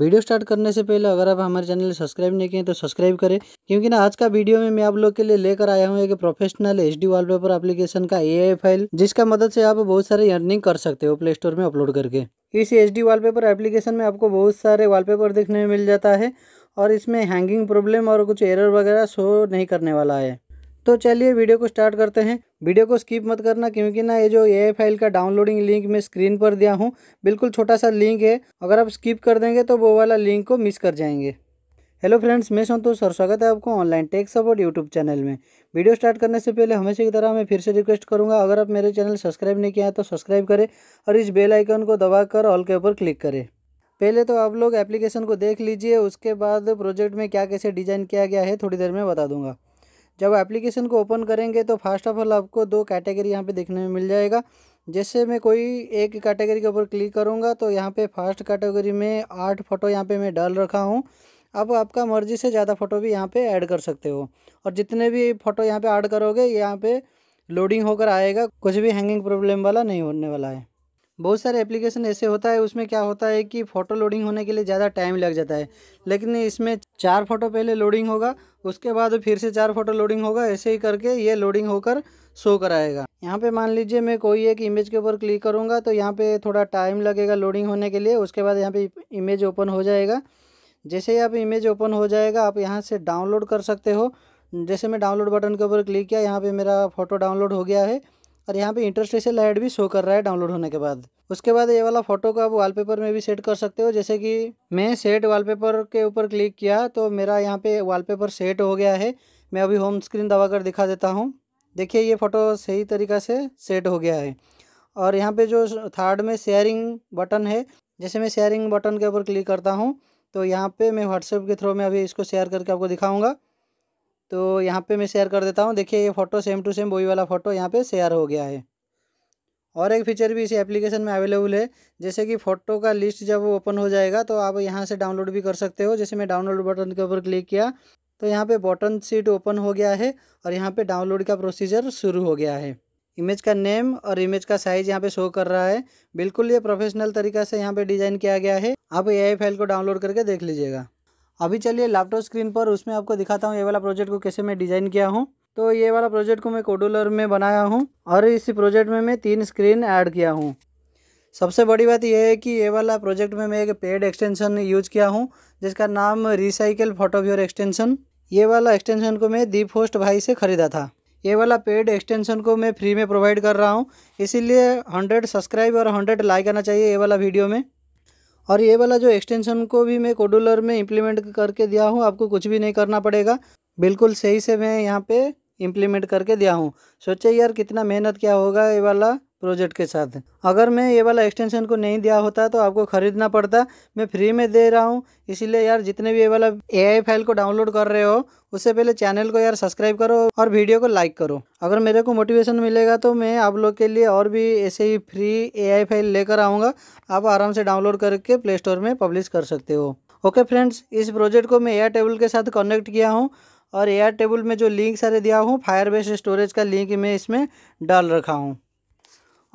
video start करने से पहले अगर आप हमारे चैनल सब्सक्राइब नहीं किए तो सब्सक्राइब करें क्योंकि ना आज का वीडियो में मैं आप लोग के लिए लेकर आया हूँ एक professional H D wallpaper application का ए फाइल जिसका मदद से आप बहुत सारे अर्निंग कर सकते हो प्ले स्टोर में अपलोड करके इस एच डी वॉलपेपर एप्लीकेशन में आपको बहुत सारे वॉलपेपर देखने में मिल जाता है और इसमें हैंगिंग प्रॉब्लम और कुछ एरर वगैरह शो नहीं करने वाला है तो चलिए वीडियो को स्टार्ट करते हैं वीडियो को स्किप मत करना क्योंकि ना ये जो ए फाइल का डाउनलोडिंग लिंक मैं स्क्रीन पर दिया हूँ बिल्कुल छोटा सा लिंक है अगर आप स्किप कर देंगे तो वो वाला लिंक को मिस कर जाएंगे हेलो फ्रेंड्स मैं संतोष और स्वागत है आपको online tech support YouTube channel में वीडियो स्टार्ट करने से पहले हमेशा की तरह मैं फिर से रिक्वेस्ट करूंगा अगर आप मेरे चैनल सब्सक्राइब नहीं किया है तो सब्सक्राइब करें और इस बेल आइकन को दबाकर ऑल के ऊपर क्लिक करें पहले तो आप लोग एप्लीकेशन को देख लीजिए उसके बाद प्रोजेक्ट में क्या कैसे डिज़ाइन किया गया है थोड़ी देर में बता दूंगा जब एप्लीकेशन को ओपन करेंगे तो फर्स्ट ऑफ ऑल आपको दो कैटेगरी यहाँ पे देखने में मिल जाएगा जैसे मैं कोई एक कैटेगरी के ऊपर क्लिक करूँगा तो यहाँ पे फर्स्ट कैटेगरी में आठ फ़ोटो यहाँ पे मैं डाल रखा हूँ अब आपका मर्ज़ी से ज़्यादा फ़ोटो भी यहाँ पे ऐड कर सकते हो और जितने भी फ़ोटो यहाँ पर ऐड करोगे यहाँ पर लोडिंग होकर आएगा कुछ भी हैंगिंग प्रॉब्लम वाला नहीं होने वाला है बहुत सारे एप्लीकेशन ऐसे होता है उसमें क्या होता है कि फ़ोटो लोडिंग होने के लिए ज़्यादा टाइम लग जाता है लेकिन इसमें चार फ़ोटो पहले लोडिंग होगा उसके बाद फिर से चार फ़ोटो लोडिंग होगा ऐसे ही करके ये लोडिंग होकर शो कराएगा यहाँ पे मान लीजिए मैं कोई एक इमेज के ऊपर क्लिक करूँगा तो यहाँ पर थोड़ा टाइम लगेगा लोडिंग होने के लिए उसके बाद यहाँ पर इमेज ओपन हो जाएगा जैसे ही आप इमेज ओपन हो जाएगा आप यहाँ से डाउनलोड कर सकते हो जैसे मैं डाउनलोड बटन के ऊपर क्लिक किया यहाँ पर मेरा फ़ोटो डाउनलोड हो गया है और यहाँ पे इंटरस्टेशल लाइट भी शो कर रहा है डाउनलोड होने के बाद उसके बाद ये वाला फोटो को आप वॉलपेपर में भी सेट कर सकते हो जैसे कि मैं सेट वॉलपेपर के ऊपर क्लिक किया तो मेरा यहाँ पे वॉलपेपर सेट हो गया है मैं अभी होम स्क्रीन दबा कर दिखा देता हूँ देखिए ये फ़ोटो सही तरीका से सेट हो गया है और यहाँ पर जो थर्ड में शेयरिंग बटन है जैसे मैं शेयरिंग बटन के ऊपर क्लिक करता हूँ तो यहाँ पर मैं व्हाट्सएप के थ्रू में अभी इसको शेयर करके आपको दिखाऊँगा तो यहाँ पे मैं शेयर कर देता हूँ देखिए ये फ़ोटो सेम टू सेम वही वाला फ़ोटो यहाँ पे शेयर हो गया है और एक फीचर भी इसी एप्लीकेशन में अवेलेबल है जैसे कि फ़ोटो का लिस्ट जब ओपन हो जाएगा तो आप यहाँ से डाउनलोड भी कर सकते हो जैसे मैं डाउनलोड बटन के ऊपर क्लिक किया तो यहाँ पर बॉटन सीट ओपन हो गया है और यहाँ पर डाउनलोड का प्रोसीजर शुरू हो गया है इमेज का नेम और इमेज का साइज़ यहाँ पे शो कर रहा है बिल्कुल ये प्रोफेशनल तरीका से यहाँ पे डिज़ाइन किया गया है आप ए फाइल को डाउनलोड करके देख लीजिएगा अभी चलिए लैपटॉप स्क्रीन पर उसमें आपको दिखाता हूँ ये वाला प्रोजेक्ट को कैसे मैं डिज़ाइन किया हूँ तो ये वाला प्रोजेक्ट को मैं कोडुलर में बनाया हूँ और इस प्रोजेक्ट में मैं तीन स्क्रीन ऐड किया हूँ सबसे बड़ी बात यह है कि ये वाला प्रोजेक्ट में मैं एक पेड एक्सटेंशन यूज किया हूँ जिसका नाम रिसाइकिल फोटो व्यूर एक्सटेंशन ये वाला एक्सटेंशन को मैं दीप होस्ट भाई से ख़रीदा था ये वाला पेड एक्सटेंशन को मैं फ्री में प्रोवाइड कर रहा हूँ इसीलिए हंड्रेड सब्सक्राइब और हंड्रेड लाइक आना चाहिए ये वाला वीडियो में और ये वाला जो एक्सटेंशन को भी मैं कोडुलर में इम्प्लीमेंट करके दिया हूँ आपको कुछ भी नहीं करना पड़ेगा बिल्कुल सही से मैं यहाँ पे इम्प्लीमेंट करके दिया हूँ सोचे यार कितना मेहनत क्या होगा ये वाला प्रोजेक्ट के साथ अगर मैं ये वाला एक्सटेंशन को नहीं दिया होता तो आपको ख़रीदना पड़ता मैं फ्री में दे रहा हूँ इसीलिए यार जितने भी ये वाला एआई फाइल को डाउनलोड कर रहे हो उससे पहले चैनल को यार सब्सक्राइब करो और वीडियो को लाइक करो अगर मेरे को मोटिवेशन मिलेगा तो मैं आप लोग के लिए और भी ऐसे ही फ्री ए फाइल लेकर आऊँगा आप आराम से डाउनलोड करके प्ले स्टोर में पब्लिश कर सकते हो ओके फ्रेंड्स इस प्रोजेक्ट को मैं एयर टेबल के साथ कनेक्ट किया हूँ और एयर टेबल में जो लिंक सारे दिया हूँ फायर स्टोरेज का लिंक मैं इसमें डाल रखा हूँ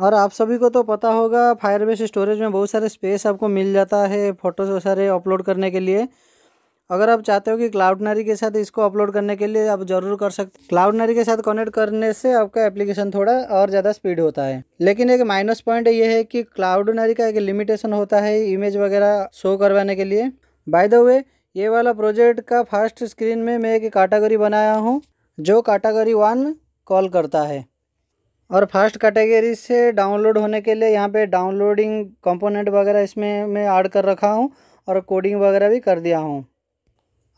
और आप सभी को तो पता होगा फायरबेस स्टोरेज में बहुत सारे स्पेस आपको मिल जाता है फ़ोटोज सारे अपलोड करने के लिए अगर आप चाहते हो कि क्लाउडनरी के साथ इसको अपलोड करने के लिए आप ज़रूर कर सकते क्लाउडनरी के साथ कनेक्ट करने से आपका एप्लीकेशन थोड़ा और ज़्यादा स्पीड होता है लेकिन एक माइनस पॉइंट ये है कि क्लाउडनरी का एक लिमिटेशन होता है इमेज वगैरह शो करवाने के लिए बाय द वे ये वाला प्रोजेक्ट का फर्स्ट स्क्रीन में मैं एक कैटागरी बनाया हूँ जो कैटागरी वन कॉल करता है और फर्स्ट कैटेगरी से डाउनलोड होने के लिए यहाँ पे डाउनलोडिंग कंपोनेंट वगैरह इसमें मैं ऐड कर रखा हूँ और कोडिंग वगैरह भी कर दिया हूँ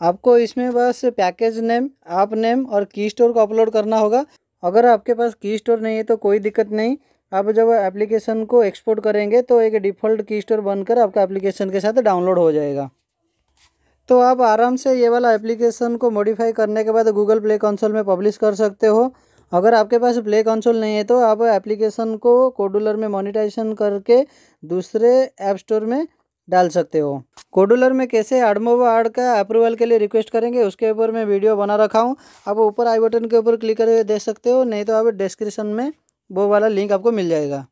आपको इसमें बस पैकेज नेम ऐप नेम और की स्टोर को अपलोड करना होगा अगर आपके पास की स्टोर नहीं है तो कोई दिक्कत नहीं आप जब एप्लीकेशन को एक्सपोर्ट करेंगे तो एक डिफ़ॉल्ट की स्टोर बनकर आपका एप्लीकेशन के साथ डाउनलोड हो जाएगा तो आप आराम से ये वाला एप्लीकेशन को मॉडिफाई करने के बाद गूगल प्ले कंसोल में पब्लिश कर सकते हो अगर आपके पास प्ले कंसोल नहीं है तो आप एप्लीकेशन को कोडुलर में मोनिटाइजेशन करके दूसरे ऐप स्टोर में डाल सकते हो कोडुलर में कैसे आडमोवा आर्ड का अप्रूवल के लिए रिक्वेस्ट करेंगे उसके ऊपर मैं वीडियो बना रखा हूँ आप ऊपर आई बटन के ऊपर क्लिक करके देख सकते हो नहीं तो आप डिस्क्रिप्शन में वो वाला लिंक आपको मिल जाएगा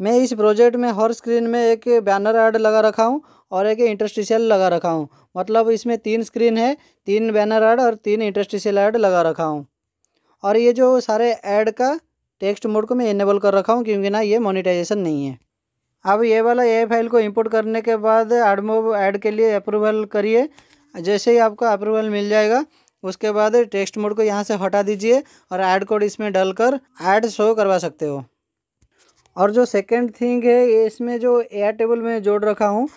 मैं इस प्रोजेक्ट में हर स्क्रीन में एक बैनर आर्ड लगा रखा हूँ और एक इंटरस्टिशियल लगा रखा हूँ मतलब इसमें तीन स्क्रीन है तीन बैनर आर्ड और तीन इंटरस्टिशियल आर्ड लगा रखा हूँ और ये जो सारे ऐड का टेक्स्ट मोड को मैं इनेबल कर रखा हूँ क्योंकि ना ये मोनिटाइजेशन नहीं है अब ये वाला ए फाइल को इंपोर्ट करने के बाद एडमोब ऐड के लिए अप्रूवल करिए जैसे ही आपका अप्रूवल मिल जाएगा उसके बाद टेक्स्ट मोड को यहाँ से हटा दीजिए और ऐड कोड इसमें डालकर ऐड शो करवा सकते हो और जो सेकेंड थिंग है इसमें जो एयर टेबल में जोड़ रखा हूँ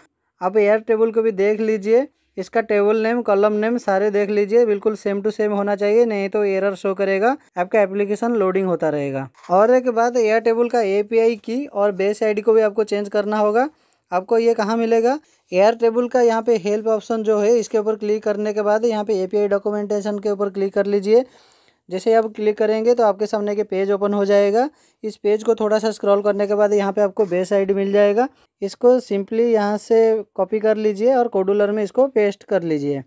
आप एयर टेबल को भी देख लीजिए इसका टेबल नेम कॉलम नेम सारे देख लीजिए बिल्कुल सेम टू सेम होना चाहिए नहीं तो एरर शो करेगा आपका एप्लीकेशन लोडिंग होता रहेगा और एक बात एयर टेबल का एपीआई की और बेस आईडी को भी आपको चेंज करना होगा आपको ये कहाँ मिलेगा एयर टेबल का यहाँ पे हेल्प ऑप्शन जो है इसके ऊपर क्लिक करने के बाद यहाँ पे ए डॉक्यूमेंटेशन के ऊपर क्लिक कर लीजिए जैसे आप क्लिक करेंगे तो आपके सामने के पेज ओपन हो जाएगा इस पेज को थोड़ा सा स्क्रॉल करने के बाद यहाँ पे आपको बेस आईडी मिल जाएगा इसको सिंपली यहाँ से कॉपी कर लीजिए और कोडुलर में इसको पेस्ट कर लीजिए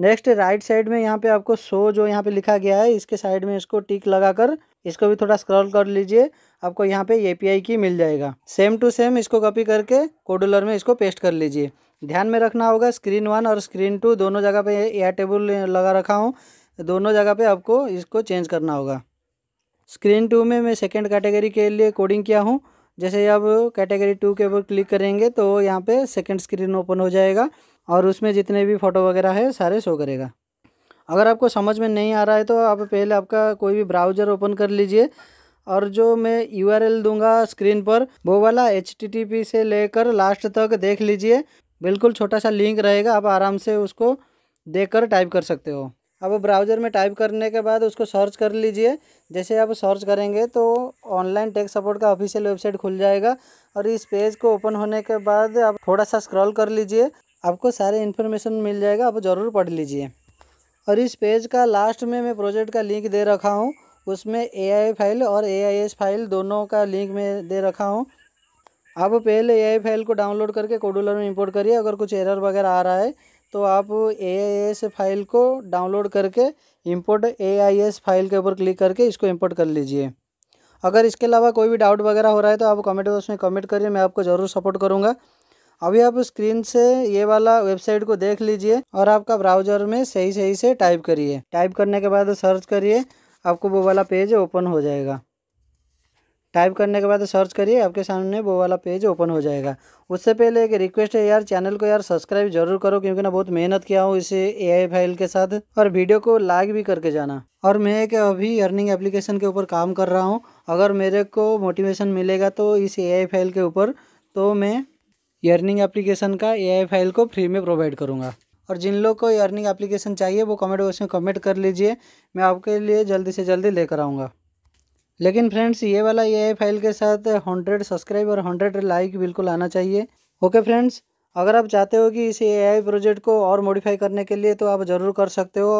नेक्स्ट राइट साइड में यहाँ पे आपको शो जो यहाँ पे लिखा गया है इसके साइड में इसको टिक लगाकर इसको भी थोड़ा स्क्रॉल कर लीजिए आपको यहाँ पे एपीआई की मिल जाएगा सेम टू सेम इसको कॉपी करके कोडुलर में इसको पेस्ट कर लीजिए ध्यान में रखना होगा स्क्रीन वन और स्क्रीन टू दोनों जगह पे एयर टेबल लगा रखा हूँ दोनों जगह पे आपको इसको चेंज करना होगा स्क्रीन टू में मैं सेकेंड कैटेगरी के लिए कोडिंग किया हूँ जैसे अब कैटेगरी टू के ऊपर क्लिक करेंगे तो यहाँ पे सेकंड स्क्रीन ओपन हो जाएगा और उसमें जितने भी फ़ोटो वगैरह है सारे शो करेगा अगर आपको समझ में नहीं आ रहा है तो आप पहले आपका कोई भी ब्राउज़र ओपन कर लीजिए और जो मैं यू आर दूंगा स्क्रीन पर वो वाला एच से लेकर लास्ट तक देख लीजिए बिल्कुल छोटा सा लिंक रहेगा आप आराम से उसको देख कर टाइप कर सकते हो अब ब्राउज़र में टाइप करने के बाद उसको सर्च कर लीजिए जैसे आप सर्च करेंगे तो ऑनलाइन टेक सपोर्ट का ऑफिशियल वेबसाइट खुल जाएगा और इस पेज को ओपन होने के बाद आप थोड़ा सा स्क्रॉल कर लीजिए आपको सारे इन्फॉर्मेशन मिल जाएगा आप ज़रूर पढ़ लीजिए और इस पेज का लास्ट में मैं प्रोजेक्ट का लिंक दे रखा हूँ उसमें ए फाइल और ए फाइल दोनों का लिंक मैं दे रखा हूँ आप पहले ए फाइल को डाउनलोड करके कोडुलर में इम्पोर्ट करिए अगर कुछ एरर वगैरह आ रहा है तो आप ए फाइल को डाउनलोड करके इंपोर्ट ए फाइल के ऊपर क्लिक करके इसको इंपोर्ट कर लीजिए अगर इसके अलावा कोई भी डाउट वगैरह हो रहा है तो आप कमेंट बॉक्स में कमेंट करिए मैं आपको ज़रूर सपोर्ट करूँगा अभी आप स्क्रीन से ये वाला वेबसाइट को देख लीजिए और आपका ब्राउजर में सही सही से टाइप करिए टाइप करने के बाद सर्च करिए आपको वो वाला पेज ओपन हो जाएगा टाइप करने के बाद सर्च करिए आपके सामने वो वाला पेज ओपन हो जाएगा उससे पहले एक रिक्वेस्ट है यार चैनल को यार सब्सक्राइब जरूर करो क्योंकि ना बहुत मेहनत किया हूँ इसे एआई फाइल के साथ और वीडियो को लाइक भी करके जाना और मैं एक अभी अर्निंग एप्लीकेशन के ऊपर काम कर रहा हूँ अगर मेरे को मोटिवेशन मिलेगा तो इस ए फाइल के ऊपर तो मैं अर्निंग एप्लीकेशन का ए फाइल को फ्री में प्रोवाइड करूँगा और जिन लोग को अर्निंग एप्लीकेशन चाहिए वो कमेंट बॉक्स में कमेंट कर लीजिए मैं आपके लिए जल्दी से जल्दी लेकर आऊँगा लेकिन फ्रेंड्स ये वाला ए फाइल के साथ हंड्रेड सब्सक्राइब और हंड्रेड लाइक बिल्कुल आना चाहिए ओके फ्रेंड्स अगर आप चाहते हो कि इस ए प्रोजेक्ट को और मॉडिफाई करने के लिए तो आप ज़रूर कर सकते हो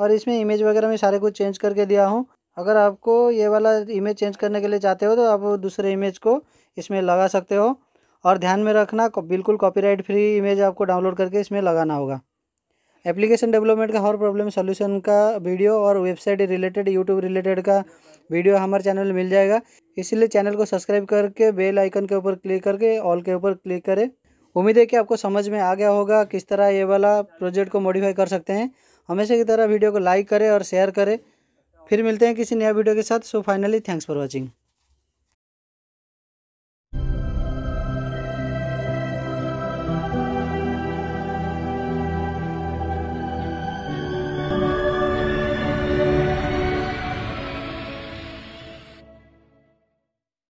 और इसमें इमेज वगैरह में सारे कुछ चेंज करके दिया हूँ अगर आपको ये वाला इमेज चेंज करने के लिए चाहते हो तो आप दूसरे इमेज को इसमें लगा सकते हो और ध्यान में रखना बिल्कुल कॉपीराइट फ्री इमेज आपको डाउनलोड करके इसमें लगाना होगा एप्लीकेशन डेवलपमेंट का हर प्रॉब्लम सॉल्यूशन का वीडियो और वेबसाइट रिलेटेड यूट्यूब रिलेटेड का वीडियो हमारे चैनल में मिल जाएगा इसीलिए चैनल को सब्सक्राइब करके बेल आइकन के ऊपर क्लिक करके ऑल के ऊपर क्लिक करें उम्मीद है कि आपको समझ में आ गया होगा किस तरह ये वाला प्रोजेक्ट को मॉडिफाई कर सकते हैं हमेशा की तरह वीडियो को लाइक करें और शेयर करें फिर मिलते हैं किसी नया वीडियो के साथ so finally thanks for watching